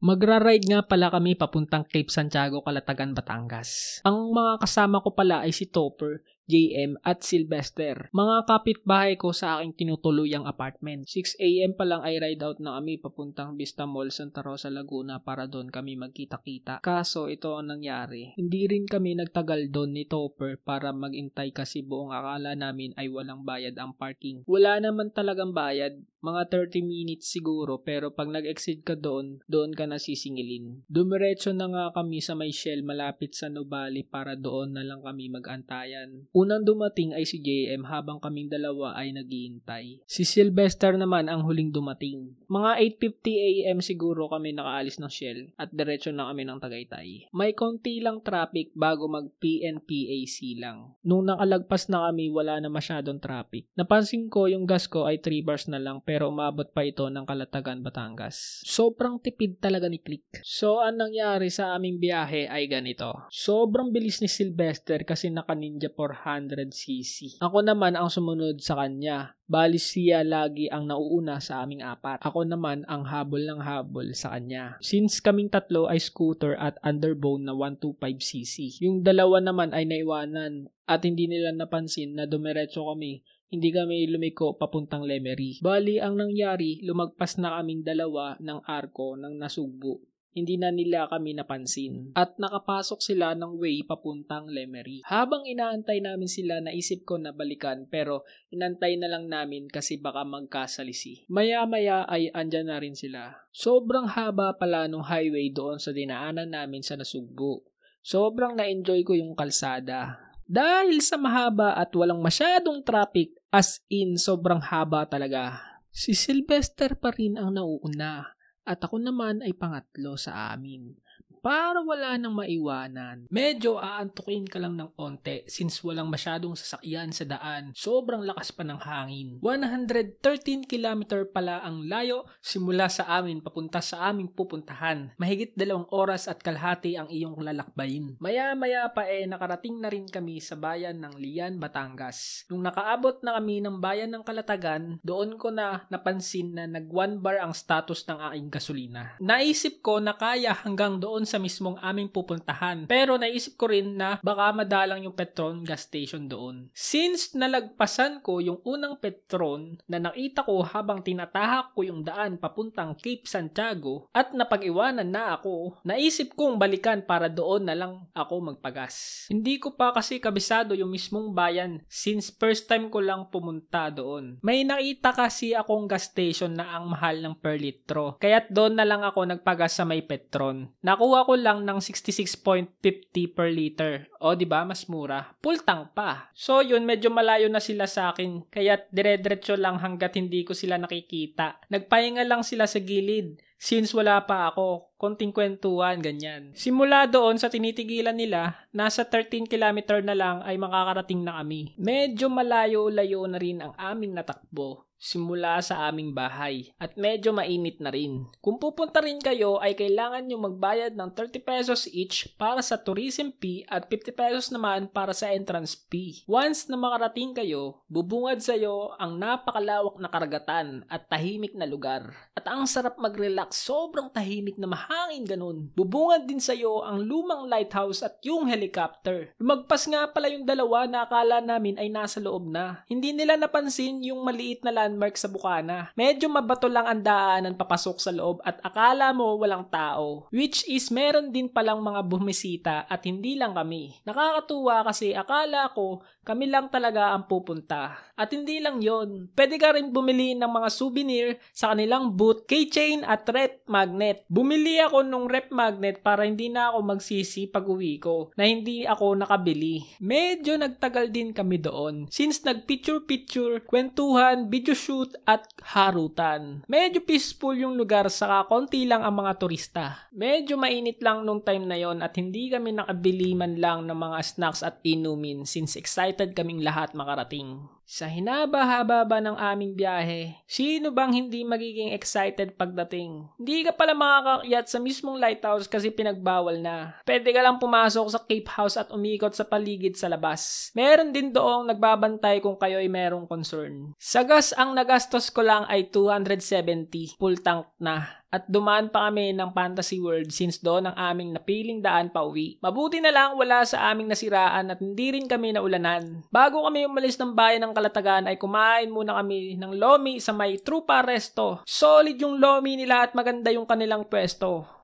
Magra-ride nga pala kami papuntang Cape Santiago, Calatagan, Batangas. Ang mga kasama ko pala ay si Topper, JM at Sylvester. Mga kapitbahay ko sa aking tinutuluyang apartment. 6am pa lang ay ride out na kami papuntang Vista Mall, Santa Rosa, Laguna para doon kami magkita-kita. Kaso ito ang nangyari. Hindi rin kami nagtagal doon ni Topper para magintay kasi buong akala namin ay walang bayad ang parking. Wala naman talagang bayad, mga 30 minutes siguro pero pag nag-exit ka doon, doon ka nasisingilin. Dumiretso na nga kami sa may shell malapit sa Nubali para doon na lang kami mag-antayan. Unang dumating ay si JM habang kaming dalawa ay naghihintay. Si Sylvester naman ang huling dumating. Mga 8.50 am siguro kami nakaalis ng Shell at diretso na kami ng Tagaytay. May konti lang traffic bago mag PNPAC lang. Nung nakalagpas na kami wala na masyadong traffic. Napansin ko yung gas ko ay 3 bars na lang pero umabot pa ito ng Kalatagan, Batangas. Sobrang tipid talaga ni Click. So ang nangyari sa aming biyahe ay ganito. Sobrang bilis ni Sylvester kasi naka Ninja 4 500cc. Ako naman ang sumunod sa kanya. Bali siya lagi ang nauuna sa aming apat. Ako naman ang habol ng habol sa kanya. Since kaming tatlo ay scooter at underbone na 125cc. Yung dalawa naman ay naiwanan at hindi nila napansin na dumiretso kami hindi kami lumiko papuntang Lemery. Bali, ang nangyari, lumagpas na kaming dalawa ng arko ng nasugbo hindi na nila kami napansin at nakapasok sila ng way papuntang Lemery. Habang inaantay namin sila naisip ko na balikan pero inantay na lang namin kasi baka magkasalisi. Maya-maya ay andyan na rin sila. Sobrang haba pala nung highway doon sa dinaanan namin sa Nasugbo. Sobrang na-enjoy ko yung kalsada. Dahil sa mahaba at walang masyadong traffic as in sobrang haba talaga. Si Sylvester pa rin ang nauuna at ako naman ay pangatlo sa amin para wala nang maiwanan. Medyo aantukin ka lang ng onte since walang masyadong sasakyan sa daan. Sobrang lakas pa ng hangin. 113 km pala ang layo simula sa amin papunta sa aming pupuntahan. Mahigit dalawang oras at kalhati ang iyong lalakbayin. Maya-maya pa eh nakarating na rin kami sa bayan ng Lian, Batangas. Nung nakaabot na kami ng bayan ng Kalatagan, doon ko na napansin na nag one bar ang status ng aking gasolina. Naisip ko na kaya hanggang doon sa mismong aming pupuntahan. Pero naisip ko rin na baka madalang yung Petron gas station doon. Since nalagpasan ko yung unang Petron na nakita ko habang tinatahak ko yung daan papuntang Cape Santiago at napag-iwanan na ako, naisip kong balikan para doon na lang ako magpagas. Hindi ko pa kasi kabisado yung mismong bayan since first time ko lang pumunta doon. May nakita kasi akong gas station na ang mahal ng per litro. Kaya't doon na lang ako nagpagas sa may Petron. Nakuha kumuha ko lang ng 66.50 per liter. O, di ba? Mas mura. Full tank pa. So, yun, medyo malayo na sila sa akin. Kaya dire-diretso lang hanggat hindi ko sila nakikita. Nagpahinga lang sila sa gilid since wala pa ako, konting kwentuhan, ganyan. Simula doon sa tinitigilan nila, nasa 13 km na lang ay makakarating na kami. Medyo malayo-layo na rin ang amin natakbo simula sa aming bahay at medyo mainit na rin. Kung pupunta rin kayo ay kailangan nyo magbayad ng 30 pesos each para sa tourism fee at 50 pesos naman para sa entrance fee. Once na makarating kayo, bubungad sa'yo ang napakalawak na karagatan at tahimik na lugar. At ang sarap mag-relax, sobrang tahimik na mahangin ganun. Bubungad din sa'yo ang lumang lighthouse at yung helicopter. Lumagpas nga pala yung dalawa na akala namin ay nasa loob na. Hindi nila napansin yung maliit na land landmark sa Bukana. Medyo mabato lang ang daanan papasok sa loob at akala mo walang tao. Which is meron din palang mga bumisita at hindi lang kami. Nakakatuwa kasi akala ko kami lang talaga ang pupunta. At hindi lang yon, pwede ka rin bumili ng mga souvenir sa kanilang booth, keychain at rep magnet. Bumili ako nung rep magnet para hindi na ako magsisi pag uwi ko na hindi ako nakabili. Medyo nagtagal din kami doon. Since nag-picture-picture, kwentuhan, video shoot at harutan. Medyo peaceful yung lugar saka konti lang ang mga turista. Medyo mainit lang nung time na yon at hindi kami nakabili man lang ng mga snacks at inumin since excited kaming lahat makarating. Sa hinaba-haba ba ng aming biyahe, sino bang hindi magiging excited pagdating? Hindi ka pala makakakyat sa mismong lighthouse kasi pinagbawal na. Pwede ka lang pumasok sa Cape House at umikot sa paligid sa labas. Meron din doong nagbabantay kung kayo ay merong concern. Sagas ang ang nagastos ko lang ay 270 full tank na at dumaan pa kami ng Fantasy World since doon ang aming napiling daan pa uwi. Mabuti na lang wala sa aming nasiraan at hindi rin kami naulanan. Bago kami umalis ng bayan ng Kalatagan ay kumain muna kami ng lomi sa may Trupa Resto. Solid yung lomi nila at maganda yung kanilang pwesto.